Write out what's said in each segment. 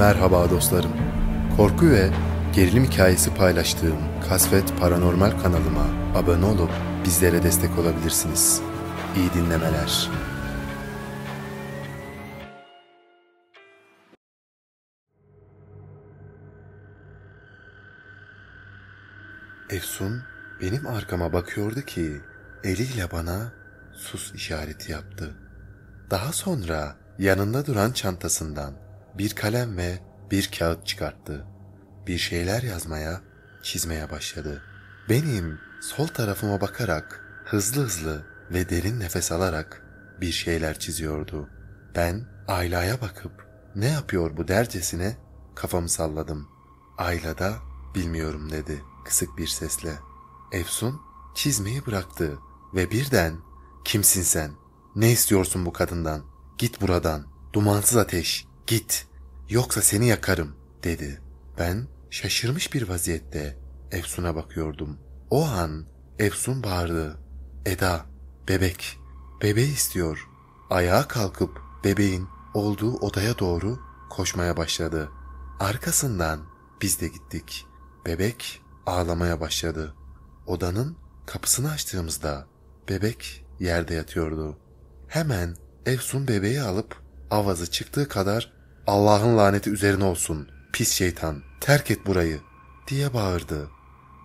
Merhaba dostlarım. Korku ve gerilim hikayesi paylaştığım Kasvet Paranormal kanalıma abone olup bizlere destek olabilirsiniz. İyi dinlemeler. Efsun benim arkama bakıyordu ki eliyle bana sus işareti yaptı. Daha sonra yanında duran çantasından bir kalem ve bir kağıt çıkarttı. Bir şeyler yazmaya, çizmeye başladı. Benim sol tarafıma bakarak hızlı hızlı ve derin nefes alarak bir şeyler çiziyordu. Ben Ayla'ya bakıp ne yapıyor bu dercesine kafamı salladım. Ayla da bilmiyorum dedi kısık bir sesle. Efsun çizmeyi bıraktı ve birden kimsin sen? Ne istiyorsun bu kadından? Git buradan. Dumansız ateş. Git. Yoksa seni yakarım dedi. Ben şaşırmış bir vaziyette Efsun'a bakıyordum. O an Efsun bağırdı. Eda, bebek, bebeği istiyor. Ayağa kalkıp bebeğin olduğu odaya doğru koşmaya başladı. Arkasından biz de gittik. Bebek ağlamaya başladı. Odanın kapısını açtığımızda bebek yerde yatıyordu. Hemen Efsun bebeği alıp avazı çıktığı kadar Allah'ın laneti üzerine olsun. Pis şeytan, terk et burayı diye bağırdı.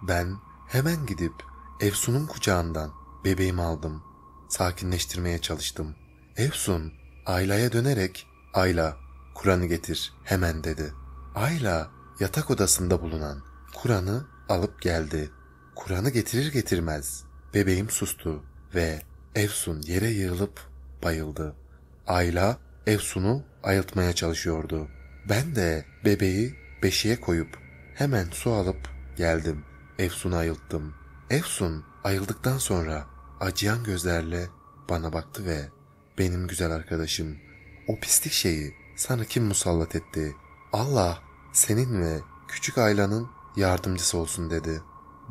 Ben hemen gidip Efsun'un kucağından bebeğimi aldım. Sakinleştirmeye çalıştım. Efsun Ayla'ya dönerek Ayla Kur'an'ı getir hemen dedi. Ayla yatak odasında bulunan Kur'an'ı alıp geldi. Kur'an'ı getirir getirmez bebeğim sustu ve Efsun yere yığılıp bayıldı. Ayla Efsun'u ayıltmaya çalışıyordu. Ben de bebeği beşiğe koyup hemen su alıp geldim. Efsun'u ayılttım. Efsun ayıldıktan sonra acıyan gözlerle bana baktı ve benim güzel arkadaşım o pislik şeyi sana kim musallat etti? Allah senin ve küçük ayla'nın yardımcısı olsun dedi.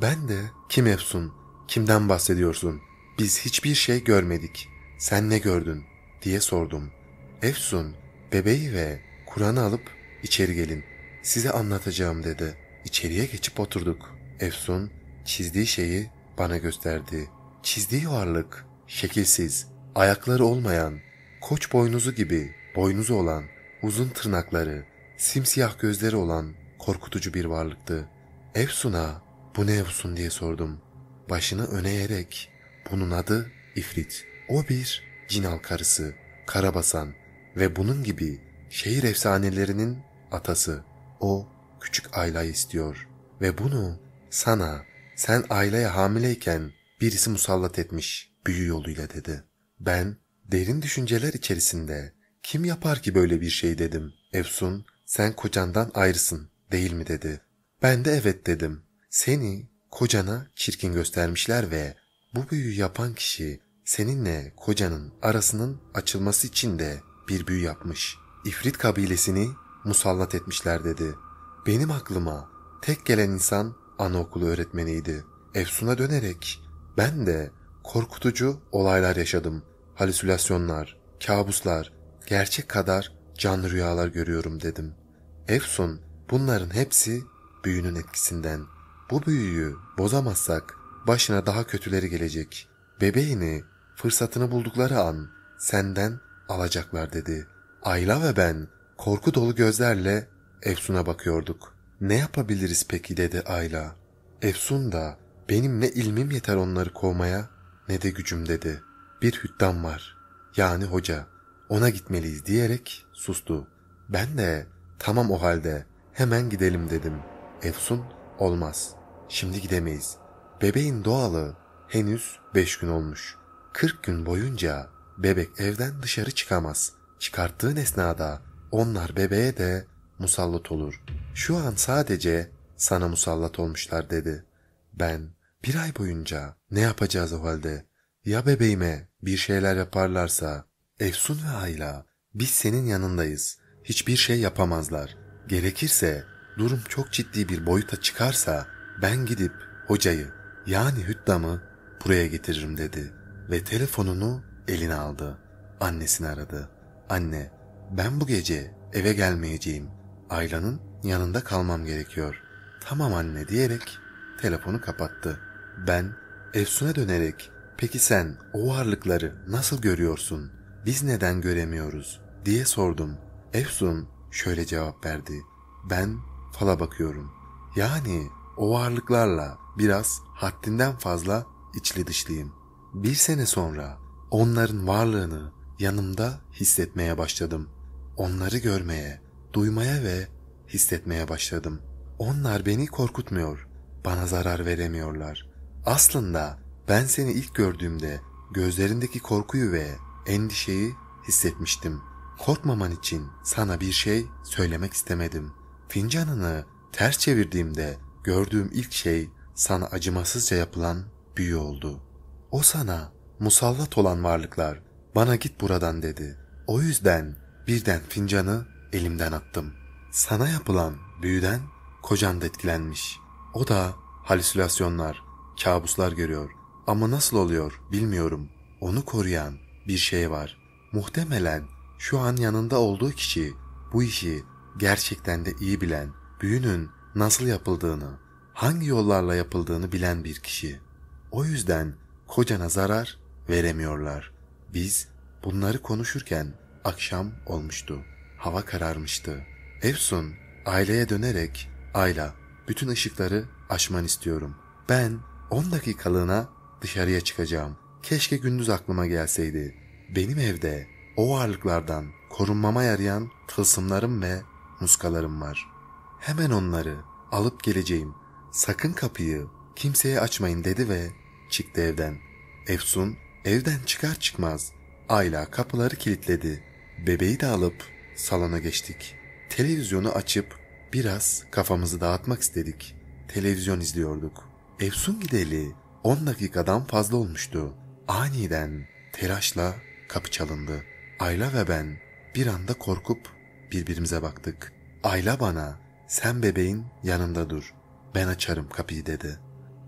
Ben de kim Efsun? Kimden bahsediyorsun? Biz hiçbir şey görmedik. Sen ne gördün? diye sordum. Efsun bebeği ve Kur'an'ı alıp içeri gelin. Size anlatacağım dedi. İçeriye geçip oturduk. Efsun çizdiği şeyi bana gösterdi. Çizdiği varlık şekilsiz, ayakları olmayan, koç boynuzu gibi boynuzu olan, uzun tırnakları, simsiyah gözleri olan korkutucu bir varlıktı. Efsun'a bu ne Efsun diye sordum. Başını öne eğerek bunun adı İfrit. O bir cin karısı, karabasan, ve bunun gibi şehir efsanelerinin atası. O küçük Ayla'yı istiyor ve bunu sana, sen Ayla'ya hamileyken birisi musallat etmiş büyü yoluyla dedi. Ben derin düşünceler içerisinde kim yapar ki böyle bir şey dedim. Efsun sen kocandan ayrısın değil mi dedi. Ben de evet dedim. Seni kocana çirkin göstermişler ve bu büyüyü yapan kişi seninle kocanın arasının açılması için de bir büyü yapmış. İfrit kabilesini musallat etmişler dedi. Benim aklıma tek gelen insan anaokulu öğretmeniydi. Efsun'a dönerek ben de korkutucu olaylar yaşadım. Halüsinasyonlar, kabuslar, gerçek kadar canlı rüyalar görüyorum dedim. Efsun bunların hepsi büyünün etkisinden. Bu büyüyü bozamazsak başına daha kötüleri gelecek. Bebeğini fırsatını buldukları an senden alacaklar dedi. Ayla ve ben korku dolu gözlerle Efsun'a bakıyorduk. Ne yapabiliriz peki dedi Ayla. Efsun da benim ne ilmim yeter onları kovmaya ne de gücüm dedi. Bir hüttan var yani hoca ona gitmeliyiz diyerek sustu. Ben de tamam o halde hemen gidelim dedim. Efsun olmaz şimdi gidemeyiz. Bebeğin doğalı henüz beş gün olmuş. Kırk gün boyunca Bebek evden dışarı çıkamaz. Çıkarttığın esnada onlar bebeğe de musallat olur. Şu an sadece sana musallat olmuşlar dedi. Ben bir ay boyunca ne yapacağız o halde? Ya bebeğime bir şeyler yaparlarsa? Efsun ve Ayla biz senin yanındayız. Hiçbir şey yapamazlar. Gerekirse durum çok ciddi bir boyuta çıkarsa ben gidip hocayı yani hüddamı buraya getiririm dedi ve telefonunu Elini aldı. Annesini aradı. Anne, ben bu gece eve gelmeyeceğim. Ayla'nın yanında kalmam gerekiyor. Tamam anne diyerek telefonu kapattı. Ben Efsun'a dönerek peki sen o varlıkları nasıl görüyorsun? Biz neden göremiyoruz? diye sordum. Efsun şöyle cevap verdi. Ben fala bakıyorum. Yani o varlıklarla biraz haddinden fazla içli dışlıyım. Bir sene sonra Onların varlığını yanımda hissetmeye başladım. Onları görmeye, duymaya ve hissetmeye başladım. Onlar beni korkutmuyor, bana zarar veremiyorlar. Aslında ben seni ilk gördüğümde gözlerindeki korkuyu ve endişeyi hissetmiştim. Korkmaman için sana bir şey söylemek istemedim. Fincanını ters çevirdiğimde gördüğüm ilk şey sana acımasızca yapılan büyü oldu. O sana musallat olan varlıklar bana git buradan dedi. O yüzden birden fincanı elimden attım. Sana yapılan büyüden kocan da etkilenmiş. O da halüsinasyonlar, kabuslar görüyor. Ama nasıl oluyor bilmiyorum. Onu koruyan bir şey var. Muhtemelen şu an yanında olduğu kişi bu işi gerçekten de iyi bilen, büyünün nasıl yapıldığını, hangi yollarla yapıldığını bilen bir kişi. O yüzden kocana zarar veremiyorlar. Biz bunları konuşurken akşam olmuştu. Hava kararmıştı. Efsun aileye dönerek Ayla bütün ışıkları açman istiyorum. Ben 10 dakikalığına dışarıya çıkacağım. Keşke gündüz aklıma gelseydi. Benim evde o varlıklardan korunmama yarayan tılsımlarım ve muskalarım var. Hemen onları alıp geleceğim. Sakın kapıyı kimseye açmayın dedi ve çıktı evden. Efsun Evden çıkar çıkmaz Ayla kapıları kilitledi. Bebeği de alıp salona geçtik. Televizyonu açıp biraz kafamızı dağıtmak istedik. Televizyon izliyorduk. Efsun gideli 10 dakikadan fazla olmuştu. Aniden telaşla kapı çalındı. Ayla ve ben bir anda korkup birbirimize baktık. Ayla bana sen bebeğin yanında dur. Ben açarım kapıyı dedi.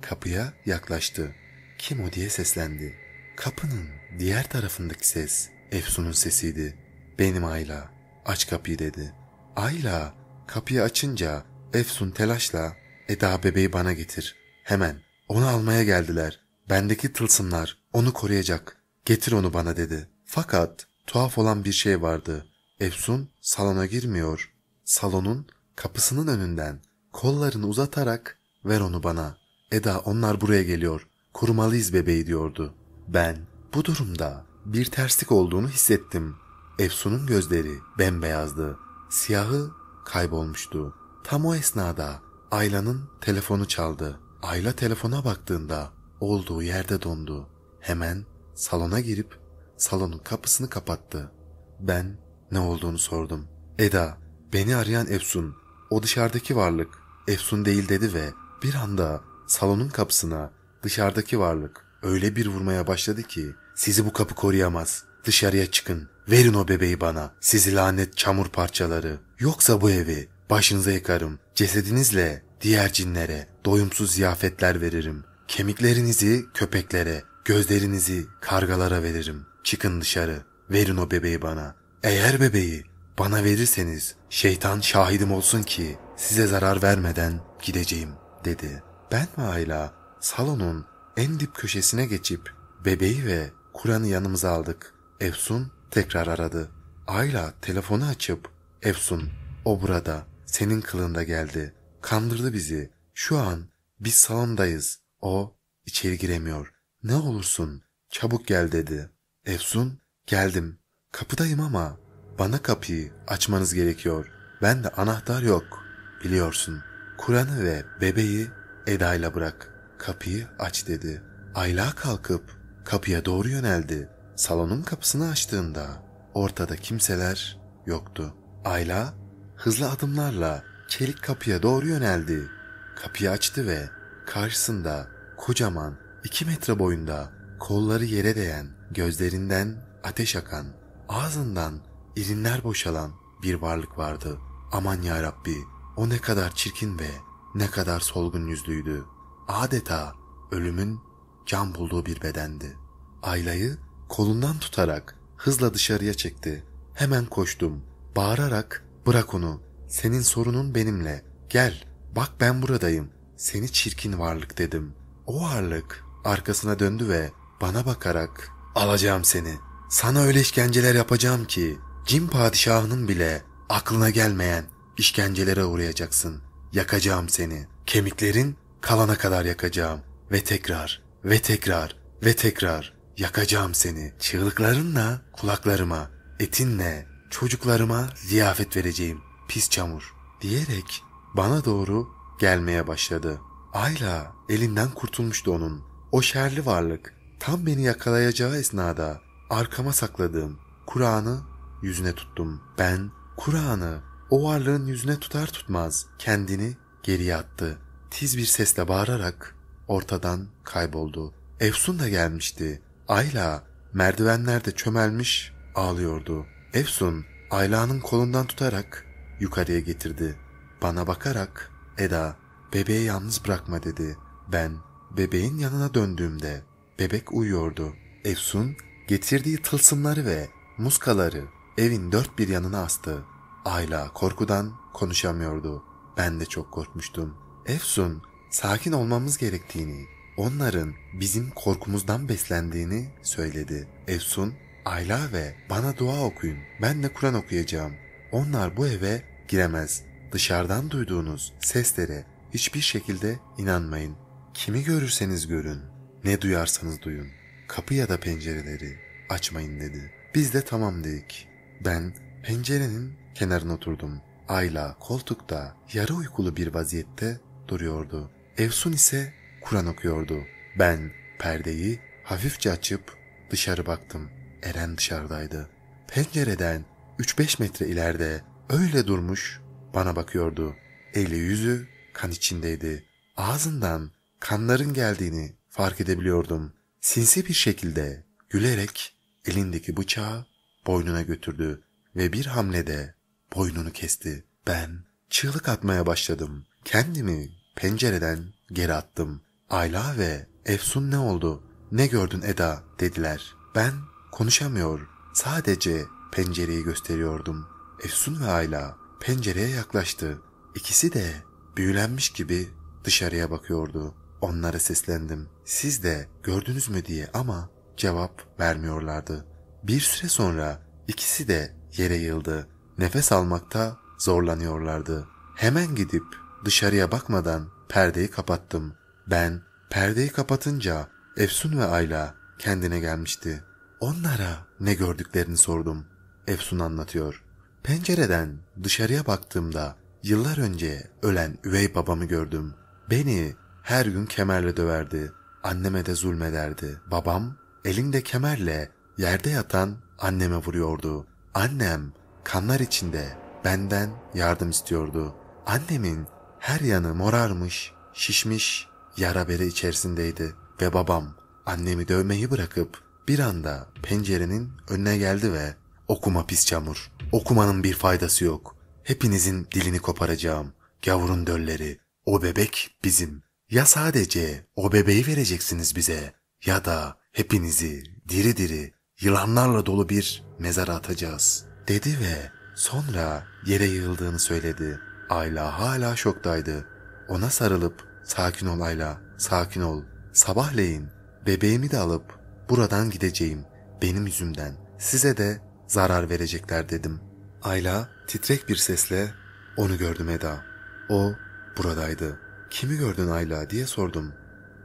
Kapıya yaklaştı. Kim o diye seslendi. Kapının diğer tarafındaki ses Efsun'un sesiydi. Benim Ayla, aç kapıyı dedi. Ayla kapıyı açınca Efsun telaşla Eda bebeği bana getir. Hemen onu almaya geldiler. Bendeki tılsımlar onu koruyacak. Getir onu bana dedi. Fakat tuhaf olan bir şey vardı. Efsun salona girmiyor. Salonun kapısının önünden kollarını uzatarak ver onu bana. Eda onlar buraya geliyor. Korumalıyız bebeği diyordu.'' Ben bu durumda bir terslik olduğunu hissettim. Efsun'un gözleri bembeyazdı. Siyahı kaybolmuştu. Tam o esnada Ayla'nın telefonu çaldı. Ayla telefona baktığında olduğu yerde dondu. Hemen salona girip salonun kapısını kapattı. Ben ne olduğunu sordum. Eda, beni arayan Efsun. O dışarıdaki varlık. Efsun değil dedi ve bir anda salonun kapısına dışarıdaki varlık Öyle bir vurmaya başladı ki sizi bu kapı koruyamaz. Dışarıya çıkın. Verin o bebeği bana. Sizi lanet çamur parçaları. Yoksa bu evi başınıza yıkarım. Cesedinizle diğer cinlere doyumsuz ziyafetler veririm. Kemiklerinizi köpeklere, gözlerinizi kargalara veririm. Çıkın dışarı. Verin o bebeği bana. Eğer bebeği bana verirseniz şeytan şahidim olsun ki size zarar vermeden gideceğim dedi. Ben ve Ayla salonun en dip köşesine geçip bebeği ve Kur'an'ı yanımıza aldık. Efsun tekrar aradı. Ayla telefonu açıp Efsun o burada senin kılığında geldi. Kandırdı bizi. Şu an biz salondayız. O içeri giremiyor. Ne olursun çabuk gel dedi. Efsun geldim. Kapıdayım ama bana kapıyı açmanız gerekiyor. Ben de anahtar yok. Biliyorsun. Kur'an'ı ve bebeği Eda'yla bırak.'' Kapıyı aç dedi. Ayla kalkıp kapıya doğru yöneldi. Salonun kapısını açtığında ortada kimseler yoktu. Ayla hızlı adımlarla çelik kapıya doğru yöneldi. Kapıyı açtı ve karşısında kocaman iki metre boyunda kolları yere değen, gözlerinden ateş akan, ağzından irinler boşalan bir varlık vardı. Aman ya Rabbi, o ne kadar çirkin ve ne kadar solgun yüzlüydü adeta ölümün can bulduğu bir bedendi. Aylayı kolundan tutarak hızla dışarıya çekti. Hemen koştum. Bağırarak bırak onu. Senin sorunun benimle. Gel bak ben buradayım. Seni çirkin varlık dedim. O varlık arkasına döndü ve bana bakarak alacağım seni. Sana öyle işkenceler yapacağım ki cin padişahının bile aklına gelmeyen işkencelere uğrayacaksın. Yakacağım seni. Kemiklerin kalana kadar yakacağım ve tekrar ve tekrar ve tekrar yakacağım seni. Çığlıklarınla kulaklarıma, etinle çocuklarıma ziyafet vereceğim pis çamur diyerek bana doğru gelmeye başladı. Ayla elinden kurtulmuştu onun. O şerli varlık tam beni yakalayacağı esnada arkama sakladığım Kur'an'ı yüzüne tuttum. Ben Kur'an'ı o varlığın yüzüne tutar tutmaz kendini geriye attı tiz bir sesle bağırarak ortadan kayboldu. Efsun da gelmişti. Ayla merdivenlerde çömelmiş ağlıyordu. Efsun Ayla'nın kolundan tutarak yukarıya getirdi. Bana bakarak Eda bebeği yalnız bırakma dedi. Ben bebeğin yanına döndüğümde bebek uyuyordu. Efsun getirdiği tılsımları ve muskaları evin dört bir yanına astı. Ayla korkudan konuşamıyordu. Ben de çok korkmuştum.'' Efsun sakin olmamız gerektiğini, onların bizim korkumuzdan beslendiğini söyledi. Efsun, Ayla ve bana dua okuyun, ben de Kur'an okuyacağım. Onlar bu eve giremez. Dışarıdan duyduğunuz seslere hiçbir şekilde inanmayın. Kimi görürseniz görün, ne duyarsanız duyun. Kapı ya da pencereleri açmayın dedi. Biz de tamam dedik. Ben pencerenin kenarına oturdum. Ayla koltukta yarı uykulu bir vaziyette duruyordu. Efsun ise Kur'an okuyordu. Ben perdeyi hafifçe açıp dışarı baktım. Eren dışarıdaydı. Pencereden 3-5 metre ileride öyle durmuş bana bakıyordu. Eli yüzü kan içindeydi. Ağzından kanların geldiğini fark edebiliyordum. Sinsi bir şekilde gülerek elindeki bıçağı boynuna götürdü ve bir hamlede boynunu kesti. Ben çığlık atmaya başladım. Kendimi Pencereden geri attım. Ayla ve Efsun ne oldu? Ne gördün Eda dediler. Ben konuşamıyor. Sadece pencereyi gösteriyordum. Efsun ve Ayla pencereye yaklaştı. İkisi de büyülenmiş gibi dışarıya bakıyordu. Onlara seslendim. Siz de gördünüz mü diye ama cevap vermiyorlardı. Bir süre sonra ikisi de yere yıldı. Nefes almakta zorlanıyorlardı. Hemen gidip Dışarıya bakmadan perdeyi kapattım. Ben perdeyi kapatınca Efsun ve Ayla kendine gelmişti. Onlara ne gördüklerini sordum. Efsun anlatıyor. Pencereden dışarıya baktığımda yıllar önce ölen üvey babamı gördüm. Beni her gün kemerle döverdi. Anneme de zulmederdi. Babam elinde kemerle yerde yatan anneme vuruyordu. Annem kanlar içinde benden yardım istiyordu. Annemin her yanı morarmış, şişmiş, yara bere içerisindeydi ve babam annemi dövmeyi bırakıp bir anda pencerenin önüne geldi ve okuma pis çamur. Okumanın bir faydası yok. Hepinizin dilini koparacağım. Gavurun dölleri. O bebek bizim. Ya sadece o bebeği vereceksiniz bize ya da hepinizi diri diri yılanlarla dolu bir mezara atacağız dedi ve sonra yere yığıldığını söyledi. Ayla hala şoktaydı. Ona sarılıp sakin ol Ayla, sakin ol. Sabahleyin bebeğimi de alıp buradan gideceğim. Benim yüzümden size de zarar verecekler dedim. Ayla titrek bir sesle onu gördüm Eda. O buradaydı. Kimi gördün Ayla diye sordum.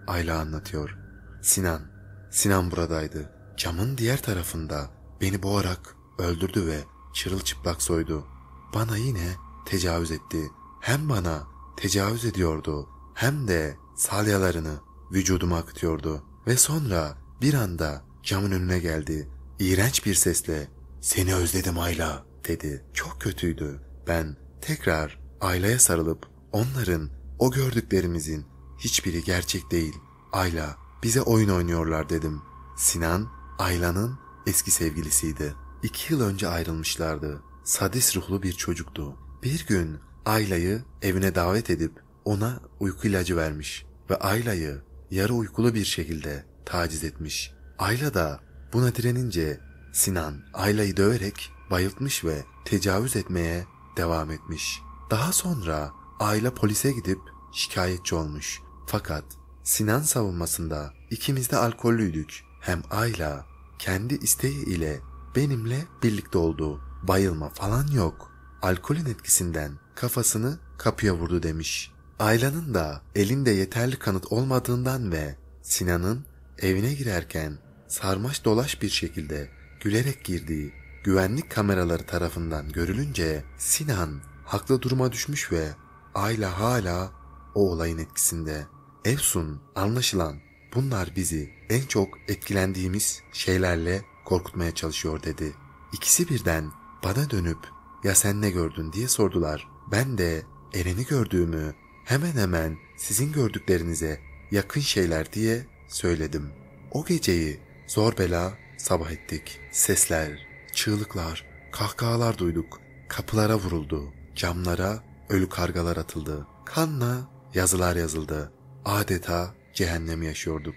Ayla anlatıyor. Sinan. Sinan buradaydı. Camın diğer tarafında beni boğarak öldürdü ve çırılçıplak soydu. Bana yine tecavüz etti. Hem bana tecavüz ediyordu hem de salyalarını vücuduma akıtıyordu. Ve sonra bir anda camın önüne geldi. İğrenç bir sesle seni özledim Ayla dedi. Çok kötüydü. Ben tekrar Ayla'ya sarılıp onların o gördüklerimizin hiçbiri gerçek değil. Ayla bize oyun oynuyorlar dedim. Sinan Ayla'nın eski sevgilisiydi. İki yıl önce ayrılmışlardı. Sadist ruhlu bir çocuktu. Bir gün Ayla'yı evine davet edip ona uyku ilacı vermiş ve Ayla'yı yarı uykulu bir şekilde taciz etmiş. Ayla da buna direnince Sinan Ayla'yı döverek bayıltmış ve tecavüz etmeye devam etmiş. Daha sonra Ayla polise gidip şikayetçi olmuş. Fakat Sinan savunmasında ikimiz de alkollüydük. Hem Ayla kendi isteği ile benimle birlikte oldu. Bayılma falan yok alkolün etkisinden kafasını kapıya vurdu demiş. Ayla'nın da elinde yeterli kanıt olmadığından ve Sinan'ın evine girerken sarmaş dolaş bir şekilde gülerek girdiği güvenlik kameraları tarafından görülünce Sinan haklı duruma düşmüş ve Ayla hala o olayın etkisinde. Efsun anlaşılan bunlar bizi en çok etkilendiğimiz şeylerle korkutmaya çalışıyor dedi. İkisi birden bana dönüp ya sen ne gördün diye sordular. Ben de Eren'i gördüğümü hemen hemen sizin gördüklerinize yakın şeyler diye söyledim. O geceyi zor bela sabah ettik. Sesler, çığlıklar, kahkahalar duyduk. Kapılara vuruldu. Camlara ölü kargalar atıldı. Kanla yazılar yazıldı. Adeta cehennemi yaşıyorduk.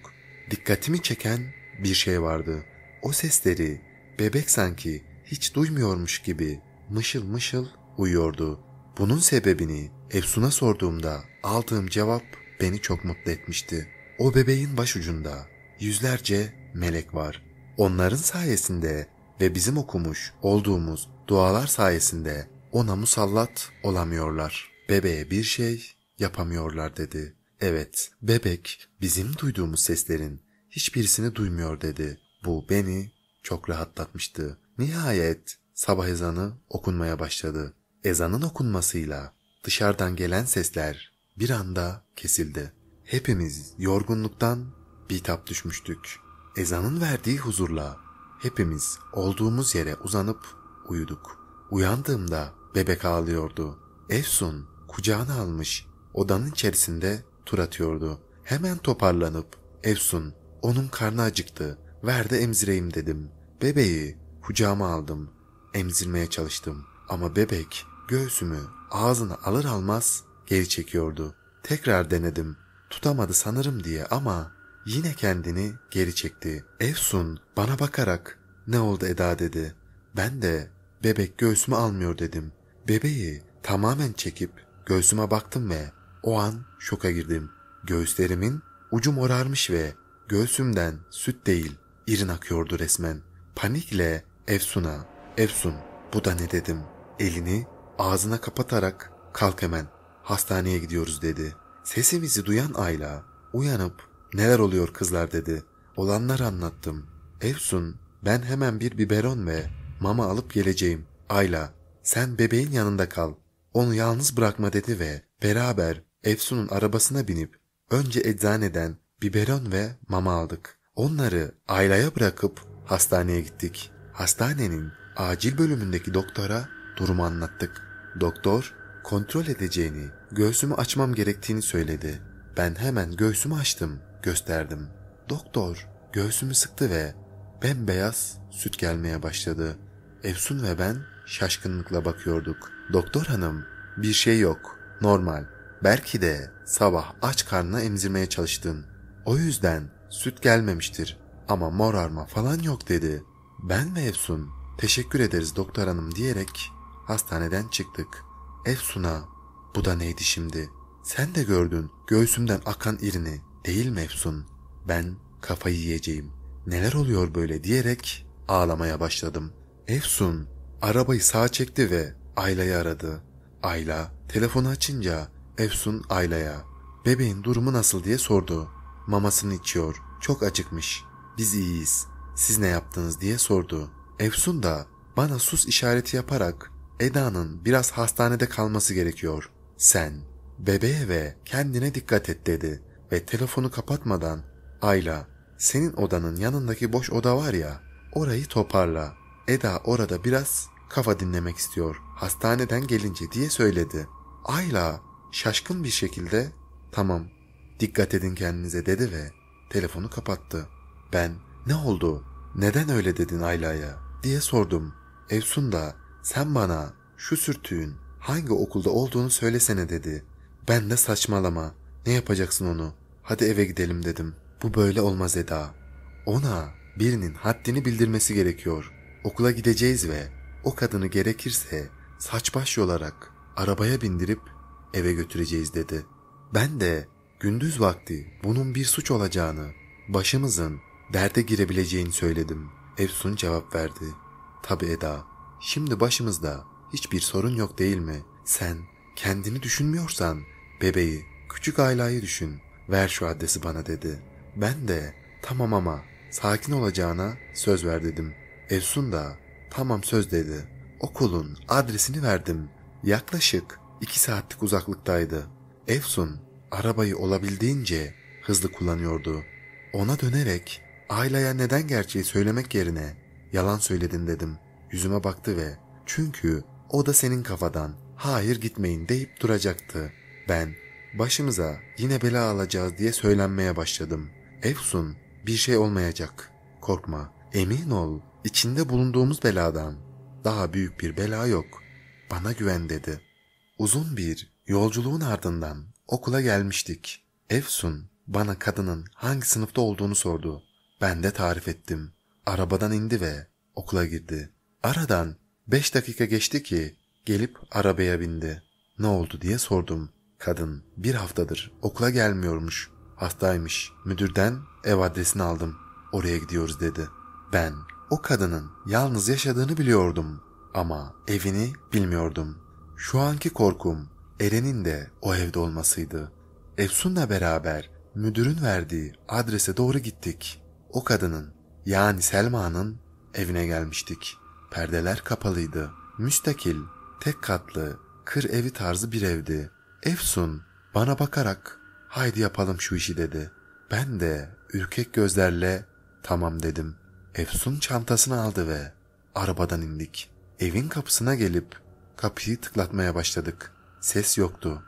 Dikkatimi çeken bir şey vardı. O sesleri bebek sanki hiç duymuyormuş gibi mışıl mışıl uyuyordu. Bunun sebebini Efsun'a sorduğumda aldığım cevap beni çok mutlu etmişti. O bebeğin başucunda yüzlerce melek var. Onların sayesinde ve bizim okumuş olduğumuz dualar sayesinde ona musallat olamıyorlar. Bebeğe bir şey yapamıyorlar dedi. Evet, bebek bizim duyduğumuz seslerin hiçbirisini duymuyor dedi. Bu beni çok rahatlatmıştı. Nihayet sabah ezanı okunmaya başladı. Ezanın okunmasıyla dışarıdan gelen sesler bir anda kesildi. Hepimiz yorgunluktan bitap düşmüştük. Ezanın verdiği huzurla hepimiz olduğumuz yere uzanıp uyuduk. Uyandığımda bebek ağlıyordu. Efsun kucağına almış odanın içerisinde tur atıyordu. Hemen toparlanıp Efsun onun karnı acıktı. Ver de emzireyim dedim. Bebeği kucağıma aldım emzirmeye çalıştım. Ama bebek göğsümü ağzına alır almaz geri çekiyordu. Tekrar denedim. Tutamadı sanırım diye ama yine kendini geri çekti. Efsun bana bakarak ne oldu Eda dedi. Ben de bebek göğsümü almıyor dedim. Bebeği tamamen çekip göğsüme baktım ve o an şoka girdim. Göğüslerimin ucu morarmış ve göğsümden süt değil irin akıyordu resmen. Panikle Efsun'a Efsun bu da ne dedim. Elini ağzına kapatarak kalk hemen hastaneye gidiyoruz dedi. Sesimizi duyan Ayla uyanıp neler oluyor kızlar dedi. Olanları anlattım. Efsun ben hemen bir biberon ve mama alıp geleceğim. Ayla sen bebeğin yanında kal. Onu yalnız bırakma dedi ve beraber Efsun'un arabasına binip önce eczaneden biberon ve mama aldık. Onları Ayla'ya bırakıp hastaneye gittik. Hastanenin Acil bölümündeki doktora durumu anlattık. Doktor kontrol edeceğini, göğsümü açmam gerektiğini söyledi. Ben hemen göğsümü açtım, gösterdim. Doktor göğsümü sıktı ve bembeyaz süt gelmeye başladı. Efsun ve ben şaşkınlıkla bakıyorduk. Doktor hanım bir şey yok, normal. Belki de sabah aç karnına emzirmeye çalıştın. O yüzden süt gelmemiştir ama morarma falan yok dedi. Ben ve Efsun Teşekkür ederiz doktor hanım diyerek hastaneden çıktık. Efsun'a bu da neydi şimdi? Sen de gördün göğsümden akan irini değil mi Efsun? Ben kafayı yiyeceğim. Neler oluyor böyle diyerek ağlamaya başladım. Efsun arabayı sağa çekti ve Ayla'yı aradı. Ayla telefonu açınca Efsun Ayla'ya bebeğin durumu nasıl diye sordu. Mamasını içiyor. Çok acıkmış. Biz iyiyiz. Siz ne yaptınız diye sordu. Efsun da bana sus işareti yaparak Eda'nın biraz hastanede kalması gerekiyor. Sen bebeğe ve kendine dikkat et dedi ve telefonu kapatmadan Ayla senin odanın yanındaki boş oda var ya orayı toparla. Eda orada biraz kafa dinlemek istiyor hastaneden gelince diye söyledi. Ayla şaşkın bir şekilde tamam dikkat edin kendinize dedi ve telefonu kapattı. Ben ne oldu neden öyle dedin Ayla'ya diye sordum. Evsun da sen bana şu sürtüğün hangi okulda olduğunu söylesene dedi. Ben de saçmalama. Ne yapacaksın onu? Hadi eve gidelim dedim. Bu böyle olmaz Eda. Ona birinin haddini bildirmesi gerekiyor. Okula gideceğiz ve o kadını gerekirse saç baş olarak arabaya bindirip eve götüreceğiz dedi. Ben de gündüz vakti bunun bir suç olacağını, başımızın derde girebileceğini söyledim.'' Efsun cevap verdi. Tabi Eda, şimdi başımızda hiçbir sorun yok değil mi? Sen kendini düşünmüyorsan bebeği, küçük Ayla'yı düşün. Ver şu adresi bana dedi. Ben de tamam ama sakin olacağına söz ver dedim. Efsun da tamam söz dedi. Okulun adresini verdim. Yaklaşık iki saatlik uzaklıktaydı. Efsun arabayı olabildiğince hızlı kullanıyordu. Ona dönerek Ayla'ya neden gerçeği söylemek yerine yalan söyledin dedim. Yüzüme baktı ve çünkü o da senin kafadan hayır gitmeyin deyip duracaktı. Ben başımıza yine bela alacağız diye söylenmeye başladım. Efsun bir şey olmayacak. Korkma. Emin ol. İçinde bulunduğumuz beladan daha büyük bir bela yok. Bana güven dedi. Uzun bir yolculuğun ardından okula gelmiştik. Efsun bana kadının hangi sınıfta olduğunu sordu. Ben de tarif ettim. Arabadan indi ve okula girdi. Aradan beş dakika geçti ki gelip arabaya bindi. Ne oldu diye sordum. Kadın bir haftadır okula gelmiyormuş. Hastaymış. Müdürden ev adresini aldım. Oraya gidiyoruz dedi. Ben o kadının yalnız yaşadığını biliyordum ama evini bilmiyordum. Şu anki korkum Eren'in de o evde olmasıydı. Efsun'la beraber müdürün verdiği adrese doğru gittik o kadının yani Selma'nın evine gelmiştik. Perdeler kapalıydı. Müstakil, tek katlı, kır evi tarzı bir evdi. Efsun bana bakarak haydi yapalım şu işi dedi. Ben de ürkek gözlerle tamam dedim. Efsun çantasını aldı ve arabadan indik. Evin kapısına gelip kapıyı tıklatmaya başladık. Ses yoktu.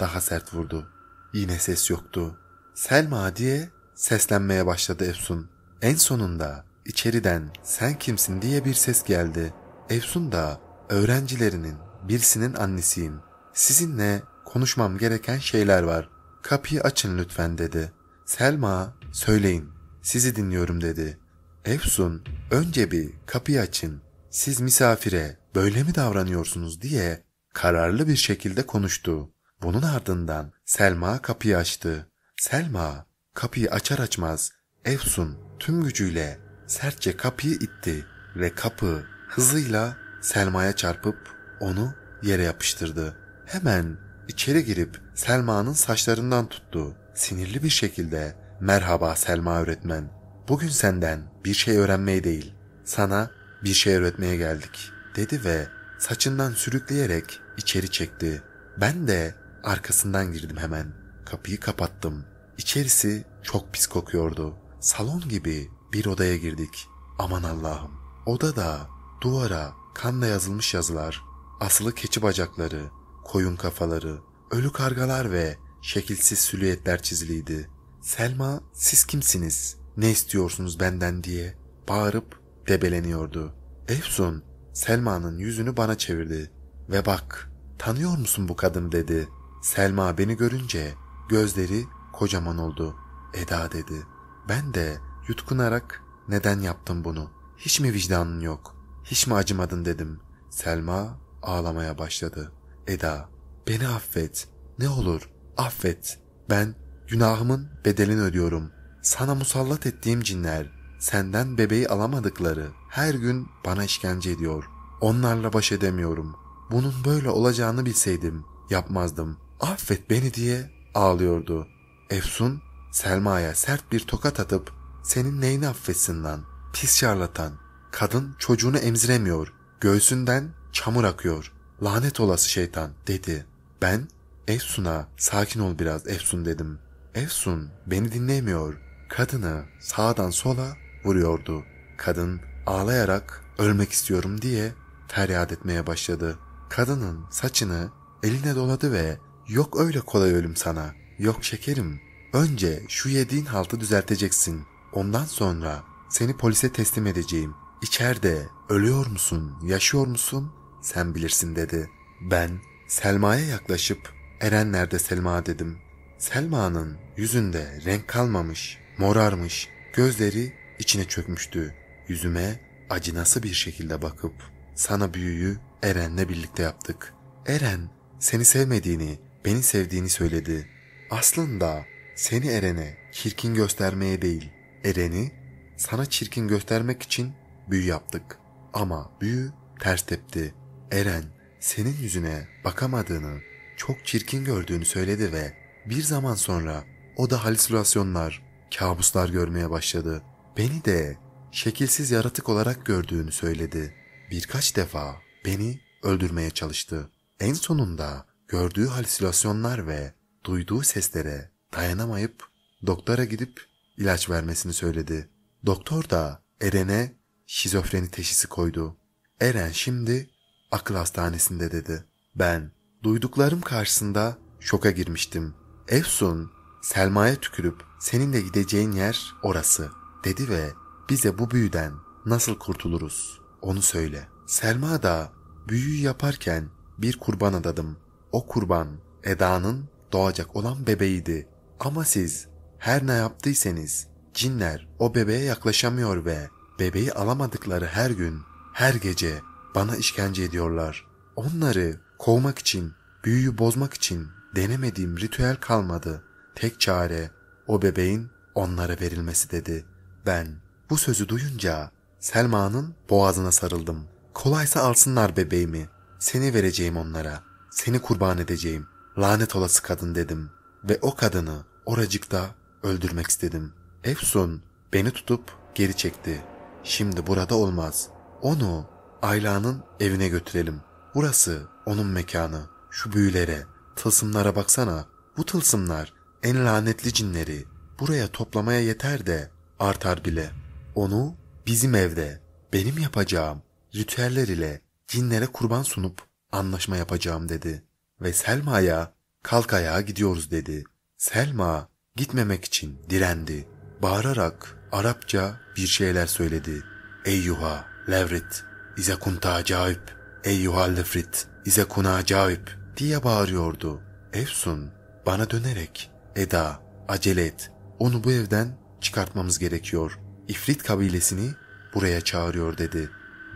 Daha sert vurdu. Yine ses yoktu. Selma diye seslenmeye başladı Efsun. En sonunda içeriden sen kimsin diye bir ses geldi. Efsun da öğrencilerinin birisinin annesiyim. Sizinle konuşmam gereken şeyler var. Kapıyı açın lütfen dedi. Selma söyleyin sizi dinliyorum dedi. Efsun önce bir kapıyı açın. Siz misafire böyle mi davranıyorsunuz diye kararlı bir şekilde konuştu. Bunun ardından Selma kapıyı açtı. Selma kapıyı açar açmaz Efsun tüm gücüyle sertçe kapıyı itti ve kapı hızıyla Selma'ya çarpıp onu yere yapıştırdı. Hemen içeri girip Selma'nın saçlarından tuttu. Sinirli bir şekilde merhaba Selma öğretmen. Bugün senden bir şey öğrenmeye değil, sana bir şey öğretmeye geldik dedi ve saçından sürükleyerek içeri çekti. Ben de arkasından girdim hemen. Kapıyı kapattım. İçerisi çok pis kokuyordu salon gibi bir odaya girdik. Aman Allah'ım. Odada duvara kanla yazılmış yazılar, asılı keçi bacakları, koyun kafaları, ölü kargalar ve şekilsiz silüetler çiziliydi. Selma siz kimsiniz, ne istiyorsunuz benden diye bağırıp debeleniyordu. Efsun Selma'nın yüzünü bana çevirdi ve bak tanıyor musun bu kadın dedi. Selma beni görünce gözleri kocaman oldu. Eda dedi. Ben de yutkunarak neden yaptın bunu? Hiç mi vicdanın yok? Hiç mi acımadın dedim. Selma ağlamaya başladı. Eda beni affet. Ne olur affet. Ben günahımın bedelini ödüyorum. Sana musallat ettiğim cinler senden bebeği alamadıkları her gün bana işkence ediyor. Onlarla baş edemiyorum. Bunun böyle olacağını bilseydim yapmazdım. Affet beni diye ağlıyordu. Efsun Selma'ya sert bir tokat atıp senin neyini affetsin lan? Pis şarlatan. Kadın çocuğunu emziremiyor. Göğsünden çamur akıyor. Lanet olası şeytan dedi. Ben Efsun'a sakin ol biraz Efsun dedim. Efsun beni dinlemiyor. Kadını sağdan sola vuruyordu. Kadın ağlayarak ölmek istiyorum diye feryat etmeye başladı. Kadının saçını eline doladı ve yok öyle kolay ölüm sana. Yok şekerim Önce şu yediğin haltı düzelteceksin. Ondan sonra seni polise teslim edeceğim. İçeride ölüyor musun, yaşıyor musun sen bilirsin dedi. Ben Selma'ya yaklaşıp Eren nerede Selma dedim. Selma'nın yüzünde renk kalmamış, morarmış, gözleri içine çökmüştü. Yüzüme acınası bir şekilde bakıp sana büyüyü Eren'le birlikte yaptık. Eren seni sevmediğini, beni sevdiğini söyledi. Aslında seni Eren'e çirkin göstermeye değil, Eren'i sana çirkin göstermek için büyü yaptık. Ama büyü ters tepti. Eren senin yüzüne bakamadığını, çok çirkin gördüğünü söyledi ve bir zaman sonra o da halüsinasyonlar, kabuslar görmeye başladı. Beni de şekilsiz yaratık olarak gördüğünü söyledi. Birkaç defa beni öldürmeye çalıştı. En sonunda gördüğü halüsinasyonlar ve duyduğu seslere Dayanamayıp doktora gidip ilaç vermesini söyledi. Doktor da Eren'e şizofreni teşhisi koydu. Eren şimdi akıl hastanesinde dedi. Ben duyduklarım karşısında şoka girmiştim. Efsun Selma'ya tükürüp senin de gideceğin yer orası dedi ve bize bu büyüden nasıl kurtuluruz onu söyle. Selma da büyüyü yaparken bir kurban adadım. O kurban Eda'nın doğacak olan bebeğiydi. Ama siz her ne yaptıysanız cinler o bebeğe yaklaşamıyor ve bebeği alamadıkları her gün, her gece bana işkence ediyorlar. Onları kovmak için, büyüyü bozmak için denemediğim ritüel kalmadı. Tek çare o bebeğin onlara verilmesi dedi. Ben bu sözü duyunca Selma'nın boğazına sarıldım. Kolaysa alsınlar bebeğimi. Seni vereceğim onlara. Seni kurban edeceğim. Lanet olası kadın dedim.'' ve o kadını oracıkta öldürmek istedim. Efsun beni tutup geri çekti. Şimdi burada olmaz. Onu Ayla'nın evine götürelim. Burası onun mekanı. Şu büyülere, tılsımlara baksana. Bu tılsımlar en lanetli cinleri buraya toplamaya yeter de artar bile. Onu bizim evde benim yapacağım ritüeller ile cinlere kurban sunup anlaşma yapacağım dedi. Ve Selma'ya kalk ayağa gidiyoruz dedi. Selma gitmemek için direndi. Bağırarak Arapça bir şeyler söyledi. Eyyuha levrit ize kunta caip eyyuha lefrit ize kuna caip diye bağırıyordu. Efsun bana dönerek Eda acele et onu bu evden çıkartmamız gerekiyor. İfrit kabilesini buraya çağırıyor dedi.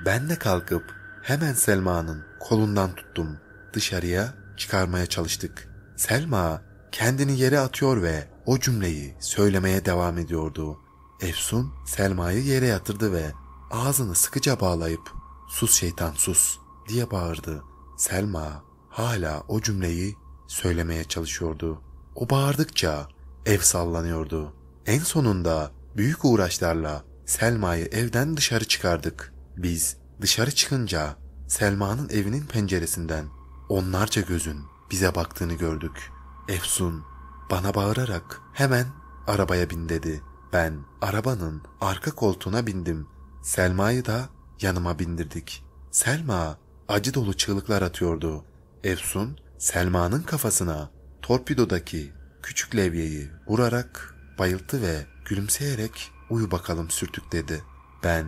Ben de kalkıp hemen Selma'nın kolundan tuttum. Dışarıya çıkarmaya çalıştık. Selma kendini yere atıyor ve o cümleyi söylemeye devam ediyordu. Efsun Selma'yı yere yatırdı ve ağzını sıkıca bağlayıp sus şeytan sus diye bağırdı. Selma hala o cümleyi söylemeye çalışıyordu. O bağırdıkça ev sallanıyordu. En sonunda büyük uğraşlarla Selma'yı evden dışarı çıkardık. Biz dışarı çıkınca Selma'nın evinin penceresinden onlarca gözün bize baktığını gördük. Efsun bana bağırarak hemen arabaya bin dedi. Ben arabanın arka koltuğuna bindim. Selma'yı da yanıma bindirdik. Selma acı dolu çığlıklar atıyordu. Efsun Selma'nın kafasına torpidodaki küçük levyeyi vurarak bayılttı ve gülümseyerek uyu bakalım sürtük dedi. Ben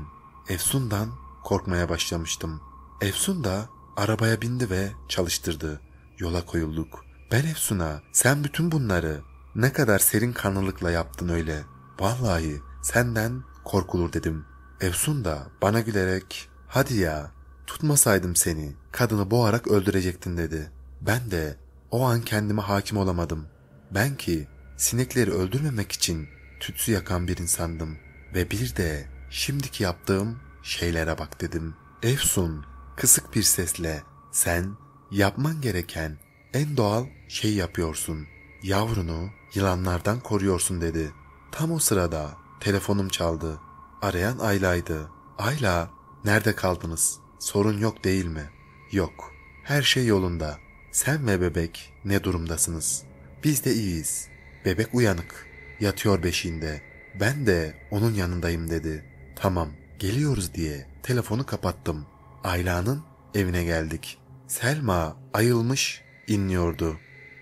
Efsun'dan korkmaya başlamıştım. Efsun da arabaya bindi ve çalıştırdı. Yola koyulduk. Ben Efsun'a, sen bütün bunları ne kadar serin kanlılıkla yaptın öyle. Vallahi senden korkulur dedim. Efsun da bana gülerek hadi ya tutmasaydım seni kadını boğarak öldürecektin dedi. Ben de o an kendime hakim olamadım. Ben ki sinekleri öldürmemek için tütsü yakan bir insandım. Ve bir de şimdiki yaptığım şeylere bak dedim. Efsun kısık bir sesle sen Yapman gereken en doğal şeyi yapıyorsun. Yavrunu yılanlardan koruyorsun dedi. Tam o sırada telefonum çaldı. Arayan Ayla'ydı. Ayla, nerede kaldınız? Sorun yok değil mi? Yok. Her şey yolunda. Sen ve bebek ne durumdasınız? Biz de iyiyiz. Bebek uyanık. Yatıyor beşiğinde. Ben de onun yanındayım dedi. Tamam, geliyoruz diye telefonu kapattım. Ayla'nın evine geldik. Selma ayılmış inliyordu.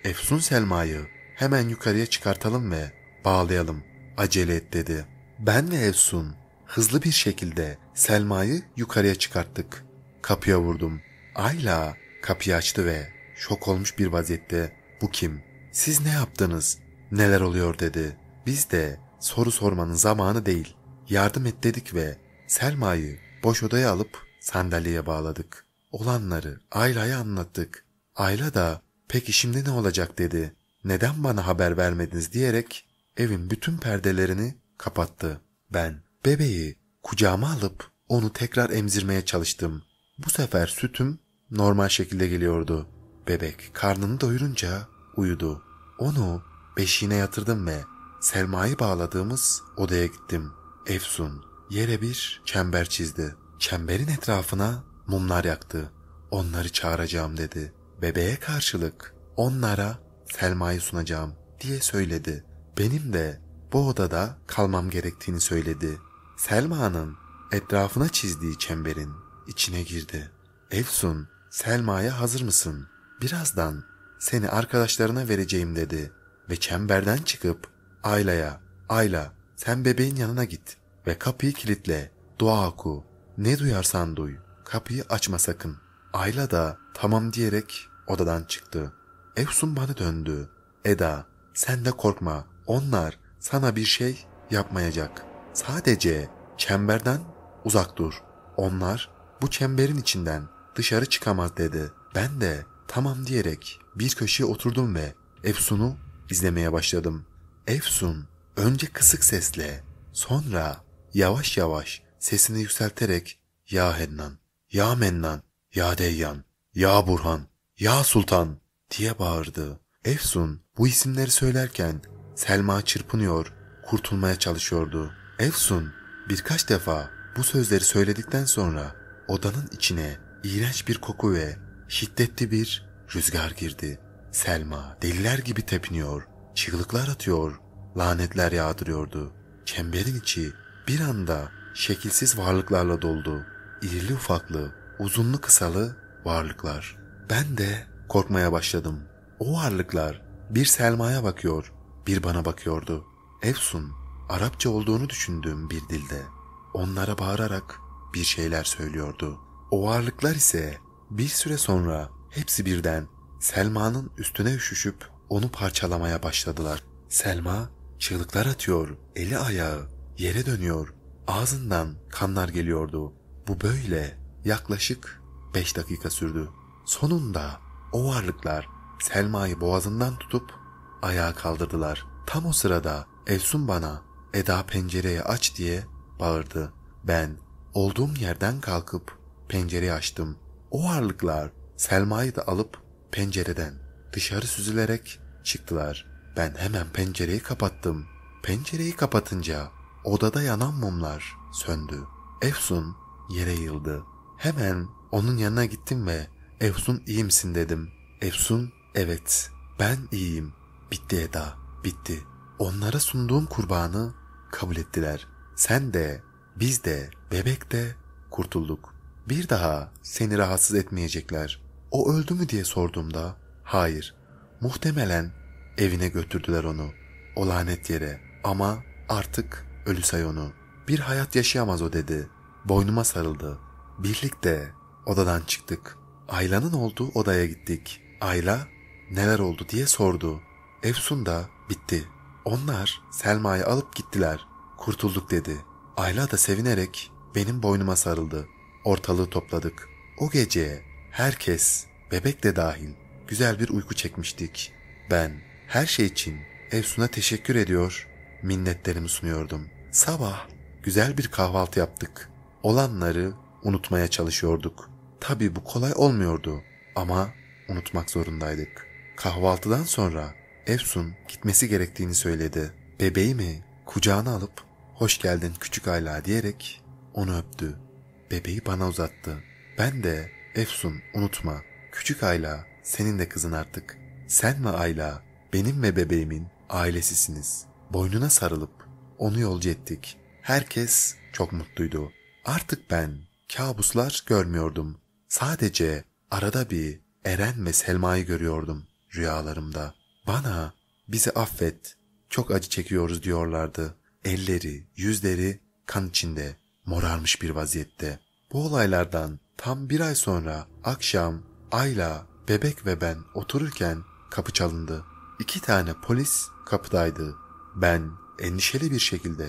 Efsun Selma'yı hemen yukarıya çıkartalım ve bağlayalım. Acele et dedi. Ben ve Efsun hızlı bir şekilde Selma'yı yukarıya çıkarttık. Kapıya vurdum. Ayla kapıyı açtı ve şok olmuş bir vaziyette bu kim? Siz ne yaptınız? Neler oluyor dedi. Biz de soru sormanın zamanı değil. Yardım et dedik ve Selma'yı boş odaya alıp sandalyeye bağladık. Olanları Ayla'ya anlattık. Ayla da peki şimdi ne olacak dedi. Neden bana haber vermediniz diyerek evin bütün perdelerini kapattı. Ben bebeği kucağıma alıp onu tekrar emzirmeye çalıştım. Bu sefer sütüm normal şekilde geliyordu. Bebek karnını doyurunca uyudu. Onu beşiğine yatırdım ve Selma'yı bağladığımız odaya gittim. Efsun yere bir çember çizdi. Çemberin etrafına mumlar yaktı. Onları çağıracağım dedi. Bebeğe karşılık onlara Selma'yı sunacağım diye söyledi. Benim de bu odada kalmam gerektiğini söyledi. Selma'nın etrafına çizdiği çemberin içine girdi. Efsun, Selma'ya hazır mısın? Birazdan seni arkadaşlarına vereceğim dedi ve çemberden çıkıp Ayla'ya, Ayla sen bebeğin yanına git ve kapıyı kilitle, dua oku, ne duyarsan duy kapıyı açma sakın. Ayla da tamam diyerek odadan çıktı. Efsun bana döndü. Eda sen de korkma onlar sana bir şey yapmayacak. Sadece çemberden uzak dur. Onlar bu çemberin içinden dışarı çıkamaz dedi. Ben de tamam diyerek bir köşeye oturdum ve Efsun'u izlemeye başladım. Efsun önce kısık sesle sonra yavaş yavaş sesini yükselterek ''Ya Hennan, ''Ya Mennan, Ya Deyyan, Ya Burhan, Ya Sultan'' diye bağırdı. Efsun bu isimleri söylerken Selma çırpınıyor, kurtulmaya çalışıyordu. Efsun birkaç defa bu sözleri söyledikten sonra odanın içine iğrenç bir koku ve şiddetli bir rüzgar girdi. Selma deliler gibi tepiniyor, çığlıklar atıyor, lanetler yağdırıyordu. Çemberin içi bir anda şekilsiz varlıklarla doldu irili ufaklı, uzunlu kısalı varlıklar. Ben de korkmaya başladım. O varlıklar bir Selma'ya bakıyor, bir bana bakıyordu. Efsun, Arapça olduğunu düşündüğüm bir dilde. Onlara bağırarak bir şeyler söylüyordu. O varlıklar ise bir süre sonra hepsi birden Selma'nın üstüne üşüşüp onu parçalamaya başladılar. Selma çığlıklar atıyor, eli ayağı yere dönüyor, ağzından kanlar geliyordu. Bu böyle yaklaşık 5 dakika sürdü. Sonunda o varlıklar Selma'yı boğazından tutup ayağa kaldırdılar. Tam o sırada Efsun bana Eda pencereyi aç diye bağırdı. Ben olduğum yerden kalkıp pencereyi açtım. O varlıklar Selma'yı da alıp pencereden dışarı süzülerek çıktılar. Ben hemen pencereyi kapattım. Pencereyi kapatınca odada yanan mumlar söndü. Efsun yere yıldı. Hemen onun yanına gittim ve Efsun iyi misin dedim. Efsun evet ben iyiyim. Bitti Eda bitti. Onlara sunduğum kurbanı kabul ettiler. Sen de biz de bebek de kurtulduk. Bir daha seni rahatsız etmeyecekler. O öldü mü diye sorduğumda hayır. Muhtemelen evine götürdüler onu. O lanet yere. Ama artık ölü say onu. Bir hayat yaşayamaz o dedi boynuma sarıldı. Birlikte odadan çıktık. Ayla'nın olduğu odaya gittik. Ayla neler oldu diye sordu. Efsun da bitti. Onlar Selma'yı alıp gittiler. Kurtulduk dedi. Ayla da sevinerek benim boynuma sarıldı. Ortalığı topladık. O gece herkes, bebek de dahil güzel bir uyku çekmiştik. Ben her şey için Efsun'a teşekkür ediyor, minnetlerimi sunuyordum. Sabah güzel bir kahvaltı yaptık. Olanları unutmaya çalışıyorduk. Tabii bu kolay olmuyordu ama unutmak zorundaydık. Kahvaltıdan sonra Efsun gitmesi gerektiğini söyledi. Bebeği mi kucağına alıp hoş geldin küçük Ayla" diyerek onu öptü. Bebeği bana uzattı. Ben de Efsun unutma küçük Ayla senin de kızın artık. Sen ve Ayla benim ve bebeğimin ailesisiniz. Boynuna sarılıp onu yolcu ettik. Herkes çok mutluydu. Artık ben kabuslar görmüyordum. Sadece arada bir Eren ve Selma'yı görüyordum rüyalarımda. Bana bizi affet, çok acı çekiyoruz diyorlardı. Elleri, yüzleri kan içinde, morarmış bir vaziyette. Bu olaylardan tam bir ay sonra akşam Ayla, bebek ve ben otururken kapı çalındı. İki tane polis kapıdaydı. Ben endişeli bir şekilde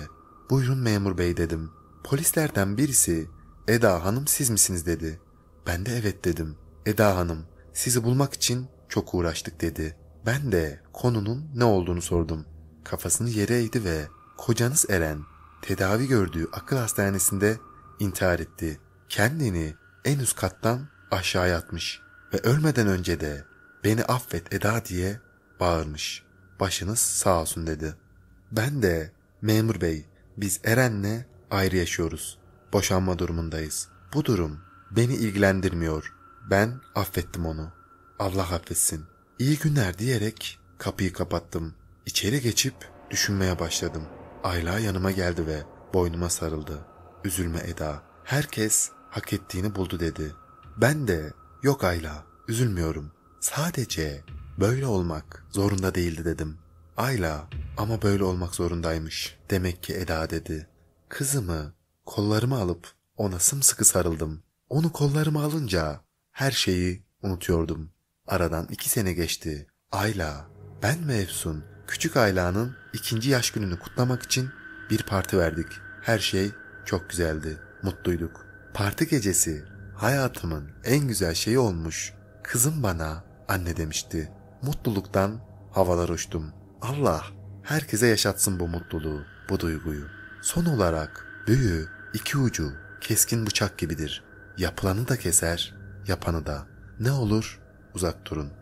buyurun memur bey dedim. Polislerden birisi Eda Hanım siz misiniz dedi. Ben de evet dedim. Eda Hanım sizi bulmak için çok uğraştık dedi. Ben de konunun ne olduğunu sordum. Kafasını yere eğdi ve kocanız Eren tedavi gördüğü akıl hastanesinde intihar etti. Kendini en üst kattan aşağıya atmış ve ölmeden önce de beni affet Eda diye bağırmış. Başınız sağ olsun dedi. Ben de memur bey biz Eren'le Ayrı yaşıyoruz. Boşanma durumundayız. Bu durum beni ilgilendirmiyor. Ben affettim onu. Allah affetsin. İyi günler diyerek kapıyı kapattım. İçeri geçip düşünmeye başladım. Ayla yanıma geldi ve boynuma sarıldı. Üzülme Eda. Herkes hak ettiğini buldu dedi. Ben de yok Ayla üzülmüyorum. Sadece böyle olmak zorunda değildi dedim. Ayla ama böyle olmak zorundaymış. Demek ki Eda dedi. Kızımı kollarıma alıp ona sımsıkı sarıldım. Onu kollarıma alınca her şeyi unutuyordum. Aradan iki sene geçti. Ayla, ben ve Efsun küçük Ayla'nın ikinci yaş gününü kutlamak için bir parti verdik. Her şey çok güzeldi. Mutluyduk. Parti gecesi hayatımın en güzel şeyi olmuş. Kızım bana anne demişti. Mutluluktan havalar uçtum. Allah herkese yaşatsın bu mutluluğu, bu duyguyu. Son olarak büyü iki ucu keskin bıçak gibidir. Yapılanı da keser, yapanı da. Ne olur uzak durun.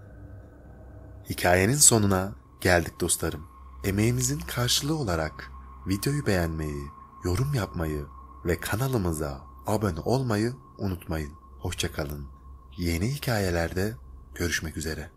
Hikayenin sonuna geldik dostlarım. Emeğimizin karşılığı olarak videoyu beğenmeyi, yorum yapmayı ve kanalımıza abone olmayı unutmayın. Hoşçakalın. Yeni hikayelerde görüşmek üzere.